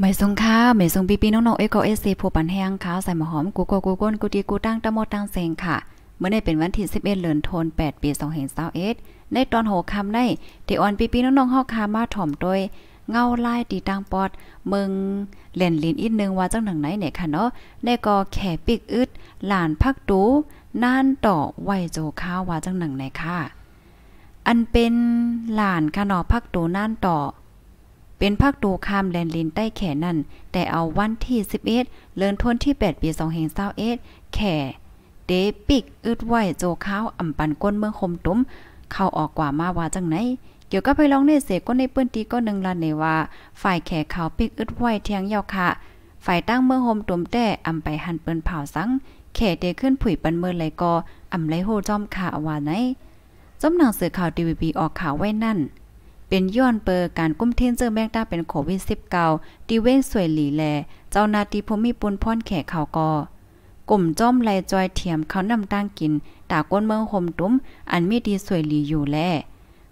ไม่ทรงค่าไม่ทรงปีปีน้องๆเอโกเอซีผู้ปันแห้งค่ะใส่หมอหอมกูโกกูก้นกูดีกูตั้งตะมดตั้งเซงค่ะ เมื่อในเป็นวันที่11เดือนธันวาคม8ปี2521ในตอนโหคำในที่ออนปีปีน้องๆเฮาคามาถ่อมโดยเงาลายตีตังปอดเมืองเล่นลิ้นอีกนึงว่าจังหนังไหนเนี่ยค่ะเนาะ ได้ก็แข่ปิกอึดหลานพักตูนานต่อไวโจข้าวว่าจังหนังไหนค่ะ อันเป็นหลานค่ะเนาะพักตูนานต่อเป็นภาคตูข้ามแลนลินใต้แขนั่นแต่เอาวันที่11เลือนทวนที่8ปี2แห่งเศร้าเอ็ดแข่ เดปิกอึดไหวโจข้าวอ่ำปันก้นเมืองคมตุ้มเข้าออกกว่ามาว่าจังไหน เกี่ยวกับไปลองในเสก้นในเปื้นตีก็หนึ่งลันในว่า ฝ่ายแข่เขาปิกอึดไหวเทียงยาวคะฝ่ายตั้งเมืองโฮมตุ้มแต่อ่ำไปหันเปิ้นเผาสัง แข่เดขึ้นผุยปันเมินไหลกออ่ำไหลโฮจอมขาว่าไหนจมหนังสือข่าวดีวีบีออกข่าวไว้นั่นเป็นย้อนเปอร์การกุ้มเทนเจอแมกดาเป็นโควิด -19 ตีเว้นสวยหลีแล เจ้านาตีพมิปุนพ่อนแขกเขากอ กลุ่มจ้อมไลจอยเทียมเขานำตั้งกินตาก้นเมืองห่มตุ้มอันมีดีสวยหลีอยู่แล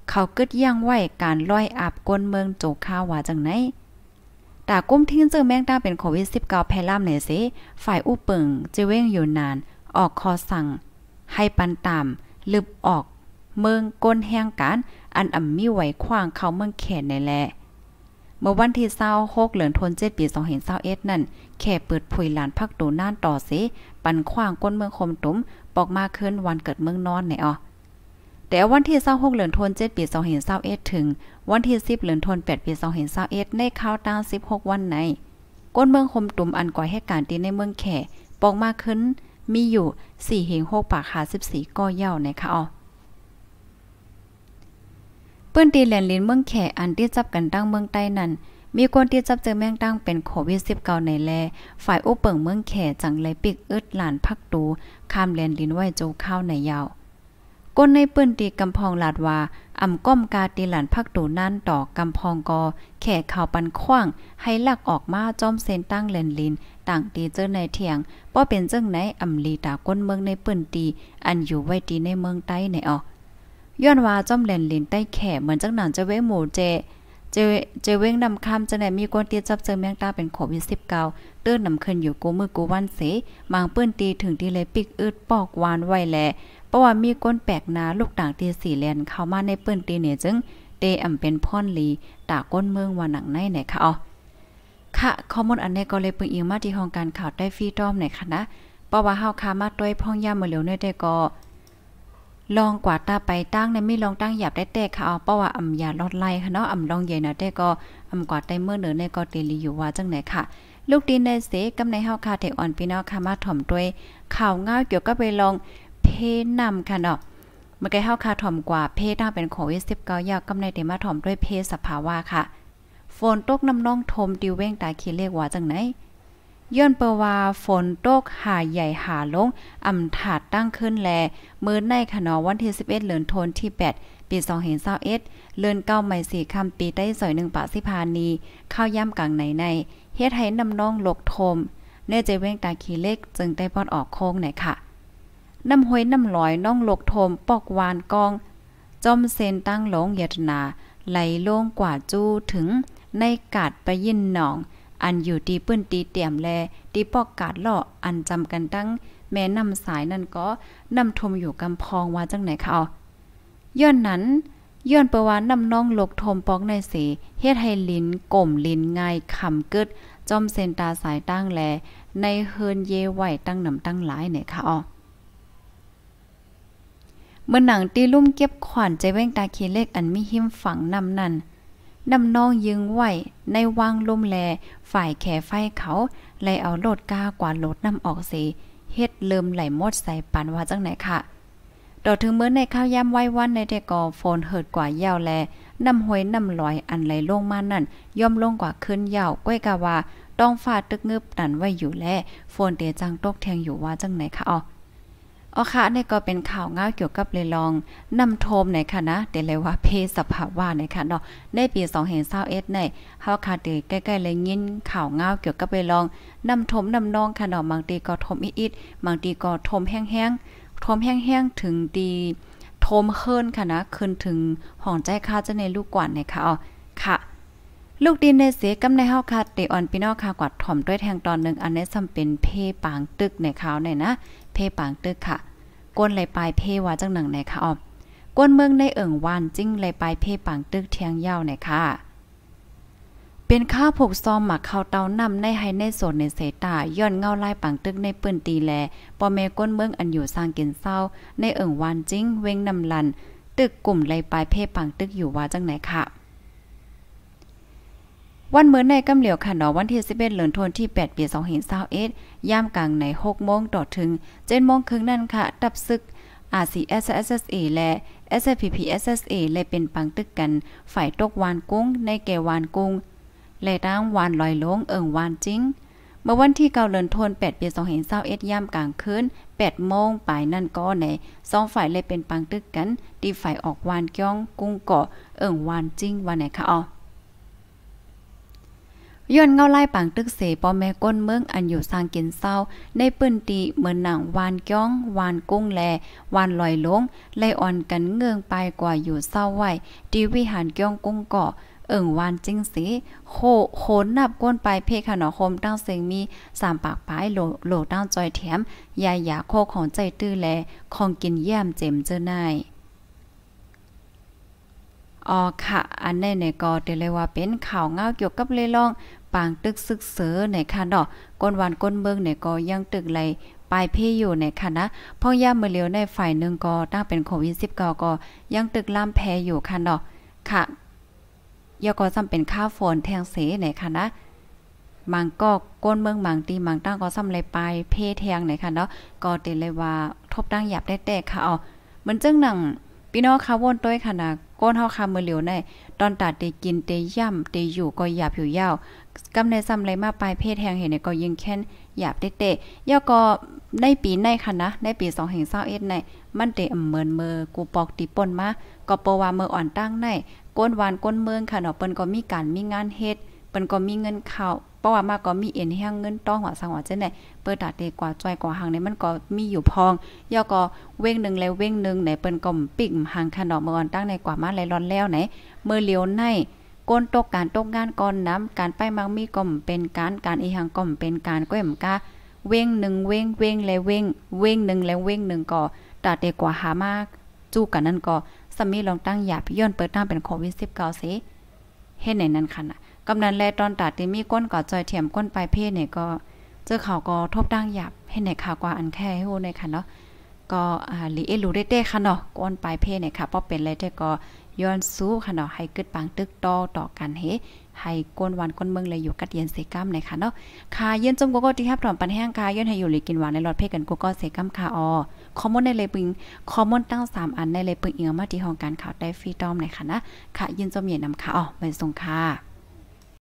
เขากึดย่างไหวการลอยอาบก้นเมืองโจข้าวว่าจังไหนตากุ้มทิ้งเจอแมงดาเป็นโควิด -19 แพร่ลามไหนสิฝ่ายอู้เปิงจะเว้งอยู่นาน ออกคอสั่ง ให้ปันตามลึบออก เมืองก้นแห้งการอันอ่ำมีไหวขวางเขาเมืองแขนในแหละเมื่อวันที่เศร้าโกเหลืองทนเจ็ดปีสองเห็นเศร้าเอ็ดนั่นแค่เปิดผุยหลานพักดูน่านต่อสิปันขวางก้นเมืองคมตุ้มปอกมาขึ้นวันเกิดเมืองนอนในอ่อแต่วันที่เศร้าหกเหลืองทนเจ็ดปีสองเห็นเศร้าเอ็ดถึงวันที่สิบเหลืองทนแปดปีสองเห็นเศร้าเอ็ดในข้าวตาสิบหกวันไหนก้นเมืองคมตุ้มอันก่อยให้การตีในเมืองแข่ปอกมาขึ้น มีอยู่สี่เหงหกปากขาสิบสี่ก้อเย่าในคะอ๋อเปิ้นตีแลนลินเมืองแขอันที่จับกันตั้งเมืองใต้นั้น มีคนที่จับเจอแมงตั้งเป็นโควิด19ในแลฝ่ายอโอเปิงเมืองแขจังเลยปิกอึดหลานพักตูข้ามแลนลินไว้โจเข้าในยาวก้นในปื้นตีกำพองลาดว่าอ่ำก้อมกาตีหลานพักตูนั่นต่อกำพองกอแขเข่าวปันขว้างให้ลักออกมาจอมเซนตั้งเลนลินต่างตีเจอในเถียงป้อเป็นเจ้งไหนอ่ำลีตาก้นเมืองในปื้นตีอันอยู่ไว้ตีในเมืองใต้ในออกย้อนว่าจอมแหลนลินใต้แขเหมือนจังหนังจะเว้หมูเจ เจเจเว้งนำคำจะไหนมีกวนตีจับเจอแมงตาเป็นโควิดสิบเก้าเตื้นนำขึ้นอยู่กูมือกูวันเสมางเปื้นตีถึงที่เลยปิกอืดปอกวานไว้แหละเพราะว่ามีก้นแปลกน้าลูกต่างตีสี่แลนเข้ามาในเปื้นตีเนี่ยจึง เตอ่ำเป็นพ่อนลีตาก้นเมืองวันหนังในไหนคะอ๋อค่ะข้อมูลอันนี้ก็เลยเปิงอิงมาที่ห้องการข่าวได้ฟีด้อมไหนคะนะเพราะว่าเฮาคามาด้วยพ้องย่าเมื่อเรยวเนี่ยได้ก็ลองกว่าตาไปตั้งในไม่ลองตั้งหยาบได้แต่ค่ะเอาเพราะว่าอำอย่าลอดไล่ค่ะเนาะอำลองใหญ่นะแต่ก็อำกว่าได้เมื่อเหนือในก็เตลีอยู่ว่าจังไหนค่ะ ลูกดินในเสกำในเฮาคาเทอ่อนพี่น้องค่ะมาถ่อมด้วยข่าวง่าเกี่ยวกับไปลองเพนำค่ะเนาะเมื่อกี้เฮาคาถ่อมกว่า เพศถ้าเป็นโควิด้ายากกำในเตมาถ่อมด้วยเพศสภาวะค่ะฝนตกน้ำน้องทมดิวเว้งตาคีเรียกว่าจังไหนย้อนเปว่าฝนตก หาใหญ่หาลงอ่ำถาดตั้งขึ้นแลมื้อในขนอวันที่11เดือนธันวาคมที่ 8 ปี2021เลือนเก้าใหม่สี่คำปีใต้สอยหนึ่งปะสิพานี เข้าย่ำกลางหนใน เฮ็ดให้น้ำน้องลกโทมเนื่อใจเว้งตาขี้เล็กจึงได้พอดออกโค้งไหนค่ะ น้ำห้วยน้ำลอย น้องลกโทมปอกวานกองจอมเซนตั้งหลงยตนา ไหลลงกว่าจู้ถึงในกาดไปยินหนองอันอยู่ตีปื้นตีเตี่ยมแลตีปอกกาดล่ออันจำกันตั้ง แม่นำสายนั่นก็นำทมอยู่กำพองว่าจังไหนค่ะย้อนนั้นย้อนประวานำน้องลกทมปอกในสีเฮ็ดให้ลิ้นก่มลิ้นง่ายคำเกิดจอมเซนตาสายตั้งแลในเฮินเยไหวตั้งนำตั้งหลายไหนี่ยค่ะออเมื่อหนังตีลุ่มเก็บขวานใจแว้งตาเคเล็กอันมีหิมฝังนำนั่นนำน้องยิงไหวในวังลมแล ฝ่ายแขไฟเขา ไลเอาโลดก้ากว่าโลดนำออกเสียเฮ็ดเลิมไหลมดใส่ปันว่าจังไหนค่ะดอกถึงเมื่อในข้าวย่ำไว้วันในแต่กอฝนเหิดกว่าเยาวแล น้ำหอยน้ำลอยอันไหลลงมานั่นย่อมลงกว่าขึ้นเยาวก้อยกะว่า ต้องฟาดตึกงึบตันไว้อยู่แลฝนเตจังตกแทงอยู่ว่าจังไหนคะอ๋ออ๋อค่ะนี่ก็เป็นข่าวง่าเกี่ยวกับเลยลอง นำโทมใหนค่ะนะเดี๋ยวเลยว่าเพศสภาวะใหนค่ะเนาะในปี2องเห็นเศร้าเอสในเฮาค่ะตีใกล้ๆเลยยินข่าวง่าเกี่ยวกับเลยลอง นำโทมนำน้องค่ะเนาะบางทีก็ทมอิดๆบางทีก็ทมแห้งๆทมแห้งๆถึงดีทมเคิรนค่ะนะขึ้นถึงห่องใจค่าจะ ในลูกกว่านหนค่ะอ๋อค่ะ ลูกดินในเสียกำในเฮาค่ะเตออนพี่น้องค่ะกวัดถ่อมด้วยแทงตอนหนึ่งอันนี้จำเป็นเพปางตึกในขาวใน่นะเพปางตึกค่ะ ก้นไหลปลายเพว่าจังหนังไหนคะอ๋อก้นเมืองในเอิ่งวานจิ้งไหลปลายเพปางตึกเทียงยาวไหนค่ะ เป็นข้าผูกซอมหมักข้าวเตานำในไฮในโซนในเสตาย้อนเงาลายปังตึกในปืนตีแลปอเมก้นเมืองอันอยู่สร้างกินเศร้า ในเอิ่งวานจิ้งเวงนำลัน ตึกกลุ่มไลปลายเพปังตึกอยู่ว่าจังไหนค่ะวันเหมือนในกำเหลียวค่ะเนาะวันที่11เดือนธันวาคมที่8ปี2021ย่ามกลางใน 6 โมงต่อถึง7โมงครึ่งนั่นค่ะ ตับซึก RCSSA และ SPPSSA เลยเป็นปังตึกกัน ฝ่ายตกวานกุ้ง ในแกวานกุ้ง และตั้งวานลอยลงเอิงวานจิ้งเมื่อวันที่ 9เดือนธันวาคม8ปี2021ย่ามกลางคืน8โมงปลายนั่นก็ในสองฝ่ายเลยเป็นปังตึกกันที่ฝ่ายออกวานก้องกุ้งเกาะเอิงวานจิ้งวันไหนคะอ๋อย้อนเงาไล่ปางตึกเสปอแม่ก้นเมืองอันอยู่สร้างกินเศร้า ในปื้นตีเหมือนหนังวานก้องวานกุ้งแลวานลอยลงไล่อ่อนกันเงืองไปกว่าอยู่เศร้าไหวตีวิหารก้องกุ้งเกาะเอิ่งวานจิงสีโคโขนนับก้นไปเพคขนอคมตั้งเสียงมีสามปากปลายโลโลตั้งจอยแถมยายาโคของใจตื้อแลของกินแย้มเจ็มเจอนายอ๋อค่ะ อันนี้เนี่ยก็เดเลยว่าเป็นข่าวเงาเกี่ยวกับเลยล่องปางตึกซึกเซอในค่ะเนาะก้นวันก้นเมืองเนี่ยก็ยังตึกไหลปลายเพอยู่ในค่ะนะ พ่อย่ามือเลียวในฝ่ายหนึ่งก็ตั้งเป็นโควิด19ก็ยังตึกล่ามแพอยู่ค่ะเนาะค่ะยก็จำเป็นค่าฝนแทงเสในค่ะนะมังก็ก้นเมืองมังตีมังตั้งก็ซ้ำเลยปลายเพแทงไหนค่ะเนาะก็เิเลยว่าทบตั้งหยับได้แต่ค่ะเอาเหมือนจึงหนังพี่น้องค่ะว่นต้อยขนะก้นเฮาคามือเหลียวใน ตอนตัดเตกินเตย่ำเตอยู่ก็หยาบอยู่ยาว กำในซ้ำไรมาปลายเพศแทงเห็นในก็ยิงแค้นหยาบเตะย่อก็ในปีในค่ะนะในปีสองแห่งเศร้าเอ็ดในมันเตอำเมินเมอกูปอกติปนมาก็เปว่าเมออ่อนตั้งใน ก้นวานก้นเมืองค่ะเนาะเปิ้นก็มีการมีงานเฮ็ดปิ้นก็มีเงินเข้าเพราะว่ามา ก็มีเอ็นแห้งเงินต้องหัวสังหัวเจ้ไหน เปิ้นตดเด็กกว่าจ้อยกว่าหางในมันก็มีอยู่พองย่อก็เว้งนึงแล้วเว้งนึงไหนเปิ้นก็ปิ่มหางคันดอกเมื่ออนตั้งในกว่ามาไหลร้อนแล้วไหนเมื่อเลียวในก้นตกการตกงานก่อนน้ำ การไปมังมีก็เป็นการการอีหังก็เป็นการก็เหมกาเว้งหนึ่งเว้งเว้งแลวเว้งเว้งหนึ่งแลวเว้งหนึ่งก็ตาเด็กกว่าหามากจู้กันนั่นก็สมีลองตั้งยาพิย้อนเปิดตั้งเป็นโควิด19เสเฮ็ดไหนนั้นค่นนะกำนันแลตอนตัดที่มีก้นก่อจอยเถียมก้นปลายเพศเนี่ยก็เจอเขาก็ทบดังหยับเห้นในข่าวกว่าอันแค่ให้โหในค่ะเนาะก็อ่าลีเอลูเดเต้ค่ะเนาะก้นปลายเพศเนี่ยค่ะเพะเป็นเลยเต่ก็ย้อนสู้ค่ะเนาะให้กึดปังตึกต่อต่อกันเฮให้ก้นวันก้นเมืองเลยอยู่กัดเย็นเซกัมในค่ะเนาะค่ะเย็นจมก็ก็ที่ครับถอมปันแห้งค่ะย้อนให้อยู่ลีกินหวานในรลอดเพศกันก็ก็เซกัมค่ะออคอมมอนในเลยปึงคอมมอนตั้งสามอันในเลยปึงเอียงมาที่ห้องการข่าวได้ฟรีตอมในค่ะนะค่ะเย็นจมเย็นนำค่ะอ๋อไปส่งค่ะ